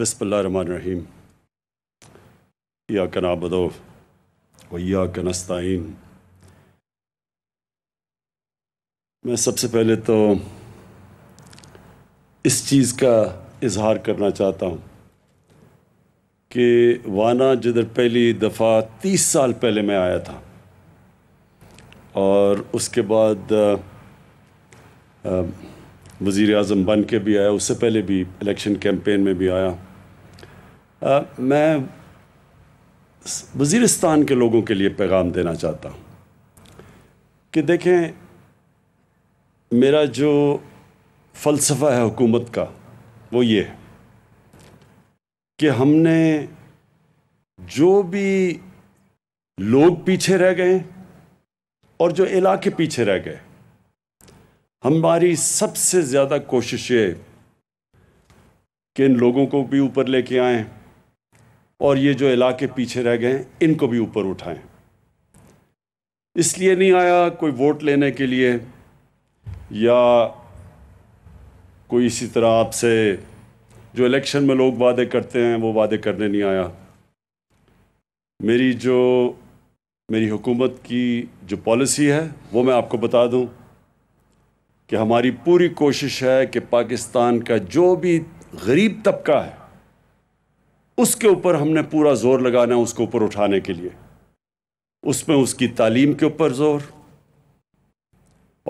बसमीम या कनाबदो वैया कनस्ताइन मैं सबसे पहले तो इस चीज़ का इजहार करना चाहता हूँ कि वाना जिधर पहली दफ़ा तीस साल पहले मैं आया था और उसके बाद आ, आ, वज़ी अजम बन के भी आया उससे पहले भी इलेक्शन कैम्पेन में भी आया आ, मैं वज़ीरस्तान के लोगों के लिए पैगाम देना चाहता हूँ कि देखें मेरा जो फ़लसफ़ा है हुकूमत का वो ये है कि हमने जो भी लोग पीछे रह गए और जो इलाके पीछे रह गए हमारी सबसे ज़्यादा कोशिश ये कि इन लोगों को भी ऊपर लेके आए और ये जो इलाके पीछे रह गए इनको भी ऊपर उठाएं इसलिए नहीं आया कोई वोट लेने के लिए या कोई इसी तरह आपसे जो इलेक्शन में लोग वादे करते हैं वो वादे करने नहीं आया मेरी जो मेरी हुकूमत की जो पॉलिसी है वो मैं आपको बता दूं कि हमारी पूरी कोशिश है कि पाकिस्तान का जो भी गरीब तबका है उसके ऊपर हमने पूरा जोर लगाना है उसको ऊपर उठाने के लिए उसमें उसकी तालीम के ऊपर जोर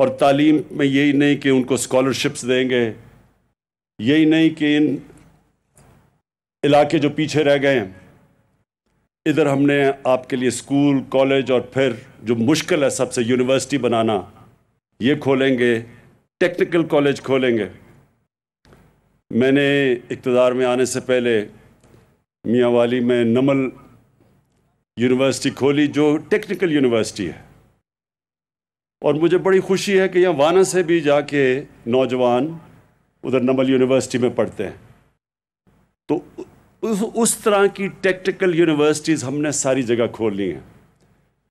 और तालीम में यही नहीं कि उनको स्कॉलरशिप्स देंगे यही नहीं कि इन इलाके जो पीछे रह गए हैं इधर हमने आपके लिए स्कूल कॉलेज और फिर जो मुश्किल है सबसे यूनिवर्सिटी बनाना ये खोलेंगे टेक्निकल कॉलेज खोलेंगे मैंने इकतदार में आने से पहले मियाँ वाली में नमल यूनिवर्सिटी खोली जो टेक्निकल यूनिवर्सिटी है और मुझे बड़ी खुशी है कि यहाँ वाना से भी जाके नौजवान उधर नमल यूनिवर्सिटी में पढ़ते हैं तो उस उस तरह की टेक्निकल यूनिवर्सिटीज़ हमने सारी जगह खोल ली हैं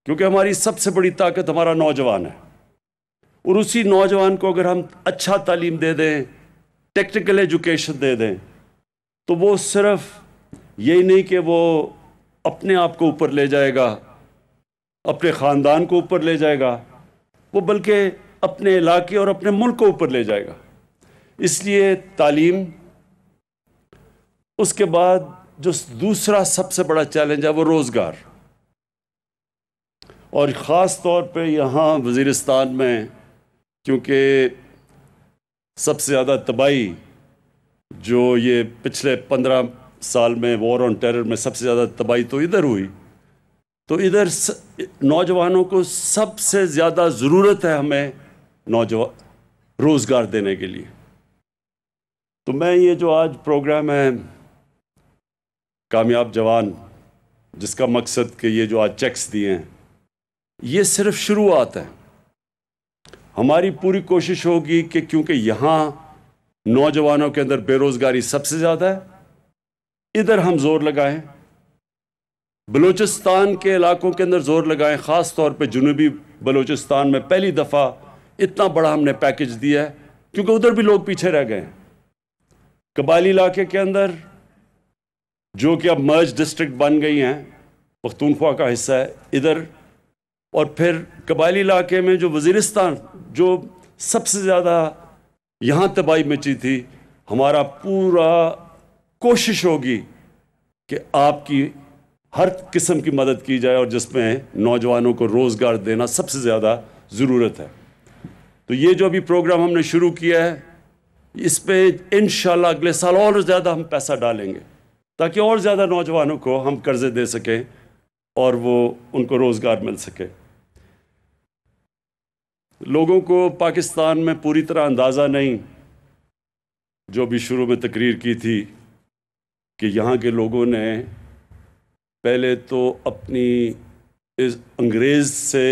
क्योंकि हमारी सबसे बड़ी ताकत हमारा नौजवान है और उसी नौजवान को अगर हम अच्छा तालीम दे दें टेक्निकल एजुकेशन दे दें तो वो सिर्फ यही नहीं कि वो अपने आप को ऊपर ले जाएगा अपने ख़ानदान को ऊपर ले जाएगा वो बल्कि अपने इलाके और अपने मुल्क को ऊपर ले जाएगा इसलिए तालीम उसके बाद जो दूसरा सबसे बड़ा चैलेंज है वो रोज़गार और ख़ास तौर पे यहाँ वजीरस्तान में क्योंकि सबसे ज़्यादा तबाही जो ये पिछले पंद्रह साल में वॉर ऑन टेरर में सबसे ज़्यादा तबाही तो इधर हुई तो इधर नौजवानों को सबसे ज़्यादा ज़रूरत है हमें नौजवान रोज़गार देने के लिए तो मैं ये जो आज प्रोग्राम है कामयाब जवान जिसका मकसद कि ये जो आज चेक्स दिए हैं ये सिर्फ शुरुआत है हमारी पूरी कोशिश होगी कि क्योंकि यहाँ नौजवानों के अंदर बेरोज़गारी सबसे ज़्यादा है इधर हम जोर लगाएं बलूचिस्तान के इलाकों के अंदर जोर लगाएं ख़ास तौर पे जुनूबी बलूचिस्तान में पहली दफ़ा इतना बड़ा हमने पैकेज दिया है क्योंकि उधर भी लोग पीछे रह गए हैं कबाली इलाके के अंदर जो कि अब मर्ज डिस्ट्रिक्ट बन गई हैं पख्तूनख्वा का हिस्सा है इधर और फिर कबायली इलाके में जो वजीरिस्तान जो सबसे ज़्यादा यहाँ तबाही मची थी हमारा पूरा कोशिश होगी कि आपकी हर किस्म की मदद की जाए और जिसमें नौजवानों को रोज़गार देना सबसे ज़्यादा ज़रूरत है तो ये जो अभी प्रोग्राम हमने शुरू किया है इस पर इन अगले साल और ज़्यादा हम पैसा डालेंगे ताकि और ज़्यादा नौजवानों को हम कर्ज़े दे सकें और वो उनको रोज़गार मिल सके लोगों को पाकिस्तान में पूरी तरह अंदाज़ा नहीं जो भी शुरू में तकरीर की थी कि यहाँ के लोगों ने पहले तो अपनी इस अंग्रेज़ से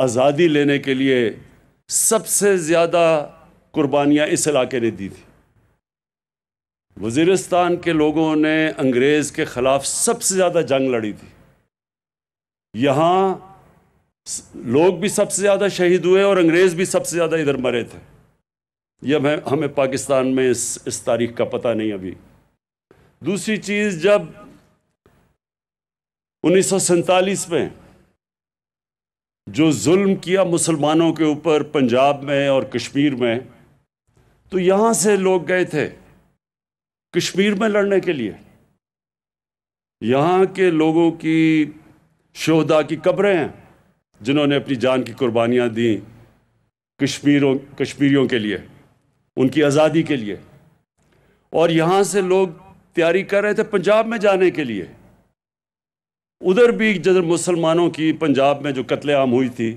आज़ादी लेने के लिए सबसे ज़्यादा कुर्बानियाँ इस इलाके ने दी थी वजीरस्तान के लोगों ने अंग्रेज़ के ख़िलाफ़ सबसे ज़्यादा जंग लड़ी थी यहाँ लोग भी सबसे ज़्यादा शहीद हुए और अंग्रेज़ भी सबसे ज़्यादा इधर मरे थे यह हमें हमें पाकिस्तान में इस इस तारीख का पता नहीं अभी दूसरी चीज़ जब उन्नीस में जो जुल्म किया मुसलमानों के ऊपर पंजाब में और कश्मीर में तो यहाँ से लोग गए थे कश्मीर में लड़ने के लिए यहाँ के लोगों की शोहदा की कब्रें हैं जिन्होंने अपनी जान की कुर्बानियाँ दी कश्मीरों कश्मीरियों के लिए उनकी आज़ादी के लिए और यहाँ से लोग तैयारी कर रहे थे पंजाब में जाने के लिए उधर भी जब मुसलमानों की पंजाब में जो कत्लेआम हुई थी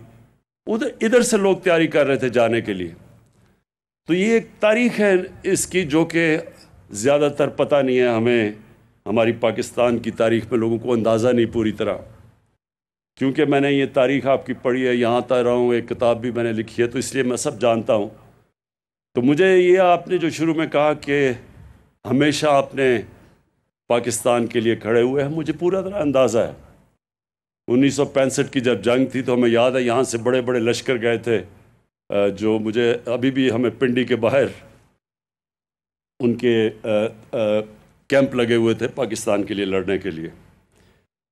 उधर इधर से लोग तैयारी कर रहे थे जाने के लिए तो ये एक तारीख है इसकी जो कि ज़्यादातर पता नहीं है हमें हमारी पाकिस्तान की तारीख में लोगों को अंदाज़ा नहीं पूरी तरह क्योंकि मैंने ये तारीख आपकी पढ़ी है यहाँ तक रहा हूँ एक किताब भी मैंने लिखी है तो इसलिए मैं सब जानता हूँ तो मुझे ये आपने जो शुरू में कहा कि हमेशा आपने पाकिस्तान के लिए खड़े हुए हैं मुझे पूरा तरह अंदाज़ा है उन्नीस की जब जंग थी तो हमें याद है यहाँ से बड़े बड़े लश्कर गए थे जो मुझे अभी भी हमें पिंडी के बाहर उनके कैंप लगे हुए थे पाकिस्तान के लिए लड़ने के लिए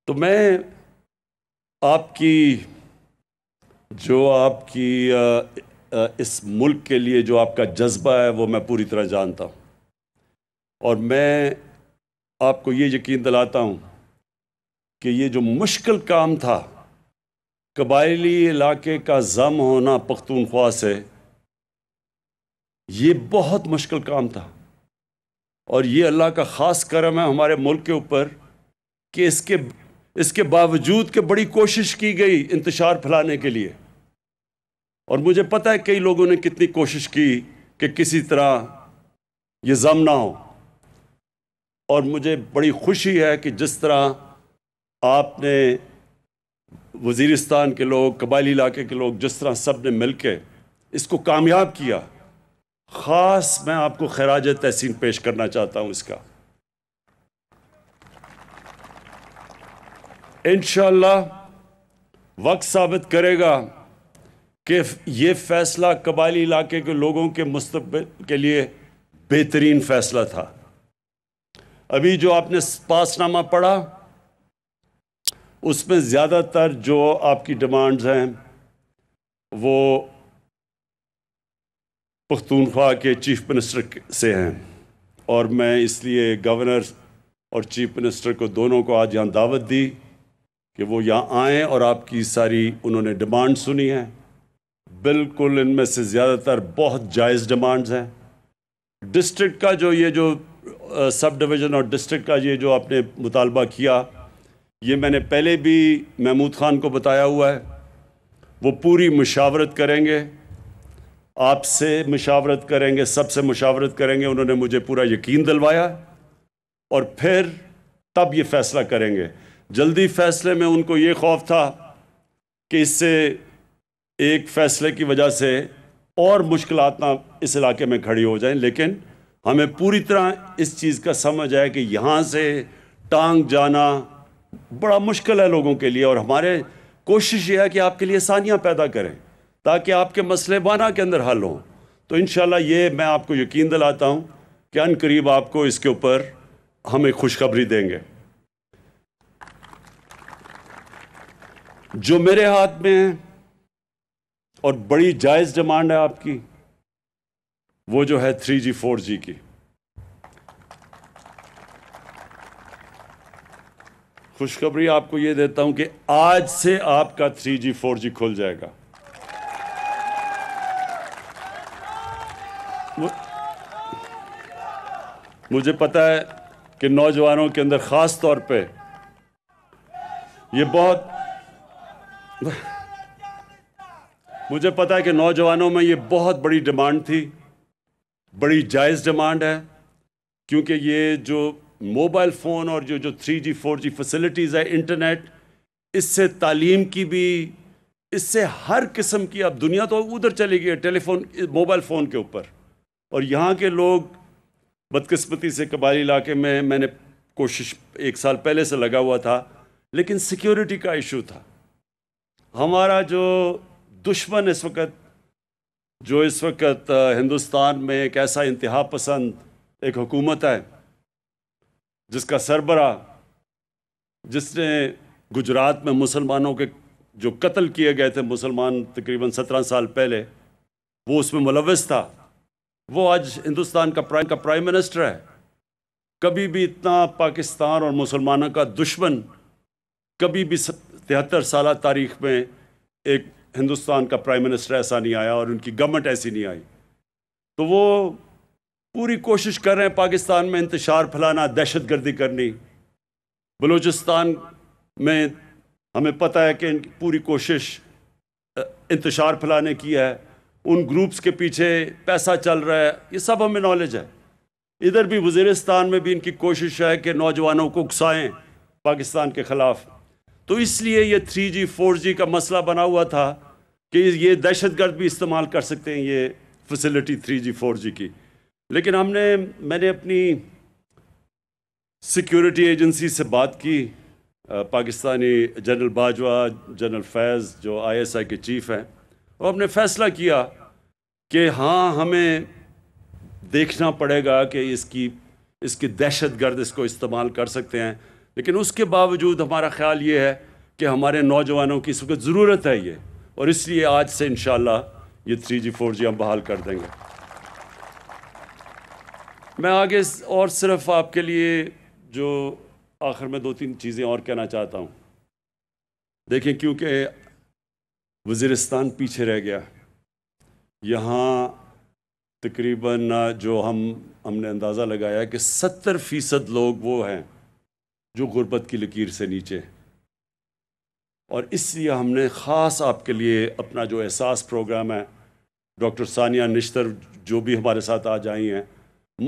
तो मैं आपकी जो आपकी आ, आ, इस मुल्क के लिए जो आपका जज्बा है वो मैं पूरी तरह जानता हूँ और मैं आपको ये यकीन दिलाता हूँ कि ये जो मुश्किल काम था कबायली इलाके का ज़म होना पख्तूनख्वा से ये बहुत मुश्किल काम था और ये अल्लाह का ख़ास करम है हमारे मुल्क के ऊपर कि इसके इसके बावजूद कि बड़ी कोशिश की गई इंतजार फैलाने के लिए और मुझे पता है कई लोगों ने कितनी कोशिश की कि किसी तरह ये जम ना हो और मुझे बड़ी खुशी है कि जिस तरह आपने वजीरिस्तान के लोग कबायली इलाके के लोग जिस तरह सब ने मिल के इसको कामयाब किया ख़ास मैं आपको खराज तहसीन पेश करना चाहता हूँ इसका इन वक्त साबित करेगा कि ये फ़ैसला कबायली इलाके के लोगों के मुस्तबिल के लिए बेहतरीन फ़ैसला था अभी जो आपने पासनामा पढ़ा उसमें ज़्यादातर जो आपकी डिमांड्स हैं वो पख्तूनख्वा के चीफ मिनिस्टर से हैं और मैं इसलिए गवर्नर और चीफ मिनिस्टर को दोनों को आज यहाँ दावत दी कि वो यहाँ आएँ और आपकी सारी उन्होंने डिमांड सुनी है बिल्कुल इनमें से ज़्यादातर बहुत जायज़ डिमांड्स हैं डिस्ट्रिक्ट का जो ये जो सब डिवीज़न और डिस्ट्रिक्ट का ये जो आपने मुतालबा किया ये मैंने पहले भी महमूद ख़ान को बताया हुआ है वो पूरी मशावरत करेंगे आपसे मशावरत करेंगे सबसे मशावरत करेंगे उन्होंने मुझे पूरा यकीन दिलवाया और फिर तब ये फ़ैसला करेंगे जल्दी फैसले में उनको ये खौफ था कि इससे एक फैसले की वजह से और मुश्किल ना इस इलाके में खड़ी हो जाएं लेकिन हमें पूरी तरह इस चीज़ का समझ आया कि यहाँ से टांग जाना बड़ा मुश्किल है लोगों के लिए और हमारे कोशिश यह है कि आपके लिए आसानियाँ पैदा करें ताकि आपके मसले बाना के अंदर हल हों तो इन ये मैं आपको यकीन दिलाता हूँ कि अन करीब आपको इसके ऊपर हमें खुशखबरी देंगे जो मेरे हाथ में है और बड़ी जायज़ डिमांड है आपकी वो जो है थ्री जी फोर जी की खुशखबरी आपको ये देता हूं कि आज से आपका थ्री जी फोर जी खुल जाएगा मुझे पता है कि नौजवानों के अंदर ख़ास तौर पे ये बहुत मुझे पता है कि नौजवानों में ये बहुत बड़ी डिमांड थी बड़ी जायज़ डिमांड है क्योंकि ये जो मोबाइल फ़ोन और जो जो three G four G facilities है इंटरनेट इससे तालीम की भी इससे हर किस्म की अब दुनिया तो उधर चली गई है टेलीफोन मोबाइल फ़ोन के ऊपर और यहाँ के लोग बदकस्मती से कबाली इलाके में मैंने कोशिश एक साल पहले से लगा हुआ था लेकिन सिक्योरिटी का इशू था हमारा जो दुश्मन इस वक्त जो इस वक्त हिंदुस्तान में एक ऐसा इंतहा पसंद एक हुकूमत है जिसका सरबरा जिसने गुजरात में मुसलमानों के जो कत्ल किए गए थे मुसलमान तकरीबन सत्रह साल पहले वो उसमें मुलवस था वो आज हिंदुस्तान का प्राइम का प्राइम मिनिस्टर है कभी भी इतना पाकिस्तान और मुसलमानों का दुश्मन कभी भी तिहत्तर साल तारीख में एक हिंदुस्तान का प्राइम मिनिस्टर ऐसा नहीं आया और उनकी गवर्नमेंट ऐसी नहीं आई तो वो पूरी कोशिश कर रहे हैं पाकिस्तान में इंतशार फैलाना दहशत गर्दी करनी बलूचिस्तान में हमें पता है कि इनकी पूरी कोशिश इंतशार फैलाने की है उन ग्रुप्स के पीछे पैसा चल रहा है ये सब हमें नॉलेज है इधर भी वजीरस्तान में भी इनकी कोशिश है कि नौजवानों को उकसाएँ पाकिस्तान के ख़िलाफ़ तो इसलिए ये थ्री जी फोर जी का मसला बना हुआ था कि ये दहशत गर्द भी इस्तेमाल कर सकते हैं ये facility three G four G की लेकिन हमने मैंने अपनी सिक्योरिटी एजेंसी से बात की पाकिस्तानी जनरल बाजवा जनरल फैज़ जो आईएसआई के चीफ़ हैं और हमने फ़ैसला किया कि हाँ हमें देखना पड़ेगा कि इसकी इसकी दहशत गर्द इसको इस्तेमाल कर सकते हैं लेकिन उसके बावजूद हमारा ख्याल ये है कि हमारे नौजवानों की इस वक्त ज़रूरत है ये और इसलिए आज से इन ये थ्री जी फोर जी हम बहाल कर देंगे मैं आगे और सिर्फ आपके लिए जो आखिर में दो तीन चीज़ें और कहना चाहता हूँ देखें क्योंकि वज़ीरस्तान पीछे रह गया यहाँ तकरीबन जो हम हमने अंदाज़ा लगाया कि सत्तर फ़ीसद लोग वो हैं जो गुर्बत की लकीर से नीचे और इसलिए हमने ख़ास आपके लिए अपना जो एहसास प्रोग्राम है डॉक्टर सानिया निश्तर जो भी हमारे साथ आ जाई हैं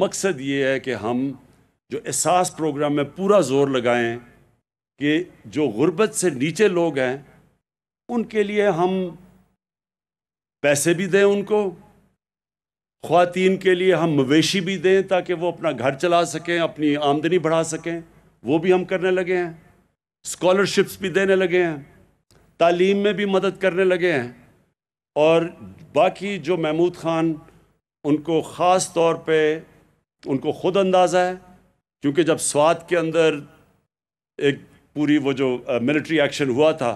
मकसद ये है कि हम जो एहसास प्रोग्राम में पूरा ज़ोर लगाएं कि जो गुर्बत से नीचे लोग हैं उनके लिए हम पैसे भी दें उनको ख़वातीन के लिए हम मवेशी भी दें ताकि वो अपना घर चला सकें अपनी आमदनी बढ़ा सकें वो भी हम करने लगे हैं स्कॉलरशिप्स भी देने लगे हैं तालीम में भी मदद करने लगे हैं और बाकी जो महमूद ख़ान उनको ख़ास तौर पे उनको ख़ुद अंदाज़ा है क्योंकि जब स्वाद के अंदर एक पूरी वो जो मिलिट्री एक्शन हुआ था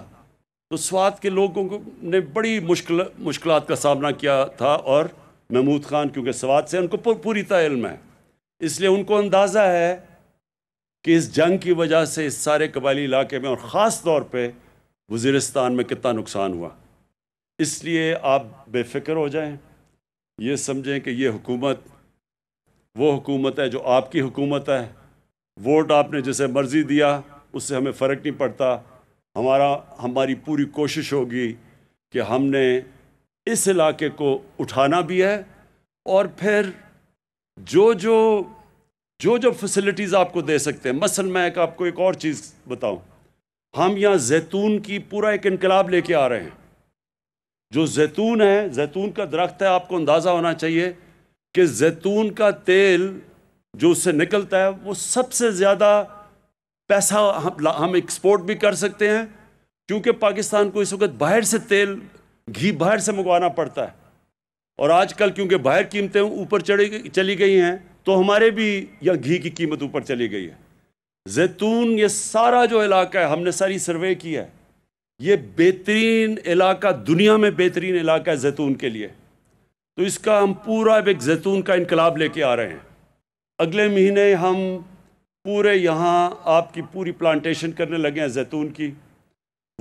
तो स्वाद के लोगों को ने बड़ी मुश्किल मुश्किल का सामना किया था और महमूद ख़ान क्योंकि स्वाद से उनको पूरी तरह है इसलिए उनको अंदाज़ा है कि इस जंग की वजह से इस सारे कबायली इलाके में और ख़ास तौर पर वजीरस्तान में कितना नुकसान हुआ इसलिए आप बेफिक्र हो जाएँ ये समझें कि ये हुकूमत वो हुकूमत है जो आपकी हुकूमत है वोट आपने जिसे मर्ज़ी दिया उससे हमें फ़र्क नहीं पड़ता हमारा हमारी पूरी कोशिश होगी कि हमने इस इलाके को उठाना भी है और फिर जो जो जो जो फैसिलिटीज़ आपको दे सकते हैं मसल मैं एक आपको एक और चीज़ बताऊं हम यहाँ जैतून की पूरा एक इनकलाब लेके आ रहे हैं जो जैतून है जैतून का दरख्त है आपको अंदाज़ा होना चाहिए कि जैतून का तेल जो उससे निकलता है वो सबसे ज़्यादा पैसा हम हम एक्सपोर्ट भी कर सकते हैं क्योंकि पाकिस्तान को इस वक्त बाहर से तेल घी बाहर से मंगवाना पड़ता है और आजकल क्योंकि बाहर कीमतें ऊपर चढ़ी चली गई हैं तो हमारे भी यहाँ घी की कीमत ऊपर चली गई है जैतून ये सारा जो इलाका है हमने सारी सर्वे की है ये बेहतरीन इलाका दुनिया में बेहतरीन इलाका है जैतून के लिए तो इसका हम पूरा एक जैतून का इनकलाब लेके आ रहे हैं अगले महीने हम पूरे यहाँ आपकी पूरी प्लांटेशन करने लगे हैं जैतून की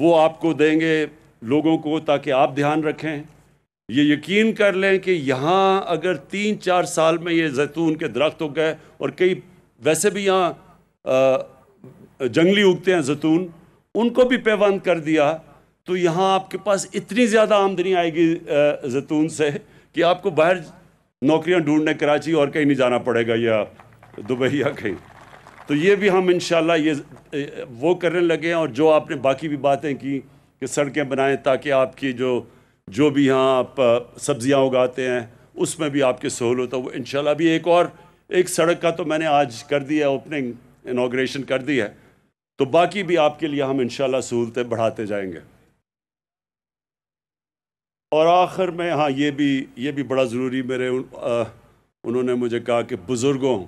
वो आपको देंगे लोगों को ताकि आप ध्यान रखें ये यकीन कर लें कि यहाँ अगर तीन चार साल में ये जैतून के दरख्त हो गए और कई वैसे भी यहाँ जंगली उगते हैं जैतून उनको भी पैबंद कर दिया तो यहाँ आपके पास इतनी ज़्यादा आमदनी आएगी जैतून से कि आपको बाहर नौकरियाँ ढूंढने कराची और कहीं नहीं जाना पड़ेगा या दुबई या कहीं तो ये भी हम इन ये वो करने लगे हैं और जो आपने बाकी भी बातें की कि सड़कें बनाएं ताकि आपकी जो जो भी यहाँ आप सब्ज़ियाँ उगाते हैं उसमें भी आपके सहूलत हो इन अभी एक और एक सड़क का तो मैंने आज कर दिया ओपनिंग इनाग्रेशन कर दी है तो बाकी भी आपके लिए हम इन सहूलतें बढ़ाते जाएंगे और आखिर में हाँ ये भी ये भी बड़ा ज़रूरी मेरे उन, आ, उन्होंने मुझे कहा कि बुज़ुर्गों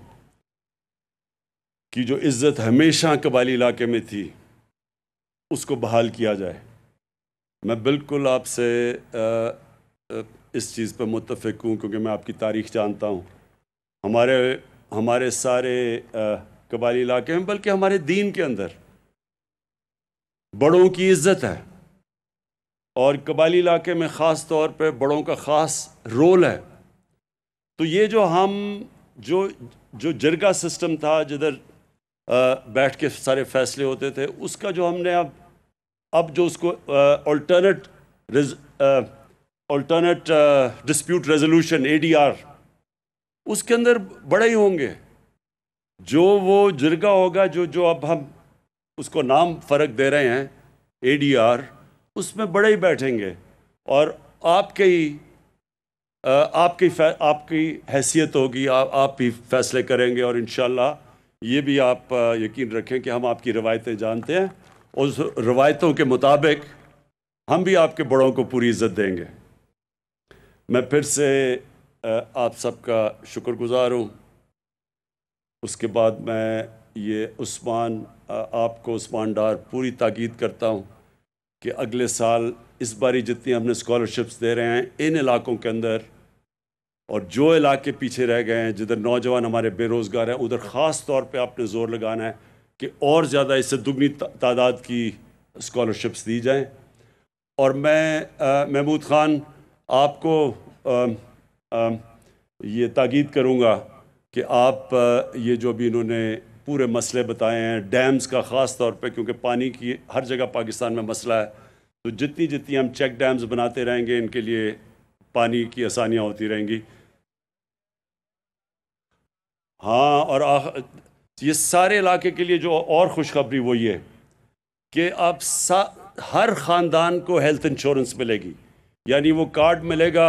की जो इज़्ज़त हमेशा कबाली इलाके में थी उसको बहाल किया जाए मैं बिल्कुल आपसे इस चीज़ पर मुतफ़ हूँ क्योंकि मैं आपकी तारीख जानता हूँ हमारे हमारे सारे कबाली इलाके में बल्कि हमारे दीन के अंदर बड़ों की इज्जत है और कबाली इलाके में ख़ास तौर पर बड़ों का ख़ास रोल है तो ये जो हम जो जो जरगा सिस्टम था जिधर बैठ के सारे फैसले होते थे उसका जो हमने अब अब जो उसको alternate alternate dispute resolution ADR उसके अंदर बड़े ही होंगे जो वो जिरगा होगा जो जो अब हम उसको नाम फ़र्क दे रहे हैं एडीआर उसमें बड़े ही बैठेंगे और आपके ही uh, आपकी आपकी हैसियत होगी आ, आप ही फैसले करेंगे और इन ये भी आप uh, यकीन रखें कि हम आपकी रवायतें जानते हैं उस रवायतों के मुताबिक हम भी आपके बड़ों को पूरी इज्जत देंगे मैं फिर से आप सबका शुक्रगुजार हूँ उसके बाद मैं ये उस्मान आपको उस्मान डार पूरी ताकीद करता हूँ कि अगले साल इस बारी जितनी हमने स्कॉलरशिप्स दे रहे हैं इन इलाकों के अंदर और जो इलाके पीछे रह गए हैं जिधर नौजवान हमारे बेरोज़गार हैं उधर ख़ास तौर पे आपने ज़ोर लगाना है कि और ज़्यादा इससे दुगनी तादाद की स्कॉलरशिप्स दी जाएं और मैं महमूद ख़ान आपको आ, आ, ये तागीद करूँगा कि आप आ, ये जो भी इन्होंने पूरे मसले बताए हैं डैम्स का ख़ास तौर पे क्योंकि पानी की हर जगह पाकिस्तान में मसला है तो जितनी जितनी हम चेक डैम्स बनाते रहेंगे इनके लिए पानी की आसानियाँ होती रहेंगी हाँ और आख तो ये सारे इलाके के लिए जो और खुशखबरी वो ये कि अब हर ख़ानदान को हेल्थ इंश्योरेंस मिलेगी यानी वो कार्ड मिलेगा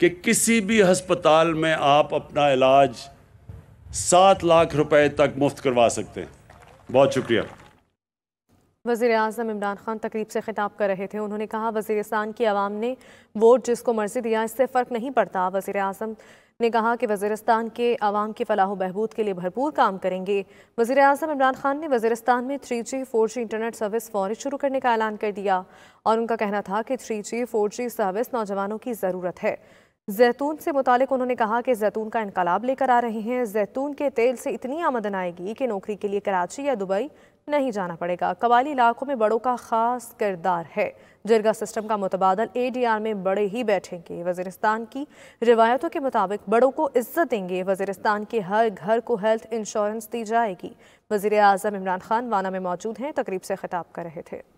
कि किसी भी हस्पताल में आप अपना इलाज सात लाख रुपए तक मुफ्त करवा सकते हैं बहुत शुक्रिया वज़ी अजम इमरान खान तकरीब से खिताब कर रहे थे उन्होंने कहा वजीरस्तान की आवाम ने वोट जिसको मर्जी दिया इससे फ़र्क नहीं पड़ता वज़ी अजम ने कहा कि वजीरस्तान के आवाम की फलाह बहबूद के लिए भरपूर काम करेंगे वजी अजम इमरान खान ने वजीरस्तान में three G four G internet service फौरी शुरू करने का ऐलान कर दिया और उनका कहना था कि three G four G service नौजवानों की ज़रूरत है जैतून से मुतक उन्होंने कहा कि जैतून का इनकलाब लेकर आ रहे हैं जैतून के तेल से इतनी आमदन आएगी कि नौकरी के लिए कराची या दुबई नहीं जाना पड़ेगा कबाली इलाकों में बड़ों का खास किरदार है जिरगा सिस्टम का मुतबादल एडीआर में बड़े ही बैठेंगे वजीरस्तान की रिवायतों के मुताबिक बड़ों को इज्जत देंगे वजीरस्तान के हर घर को हेल्थ इंश्योरेंस दी जाएगी वजीर अजम इमरान खान वाना में मौजूद हैं तकरीब से खिताब कर रहे थे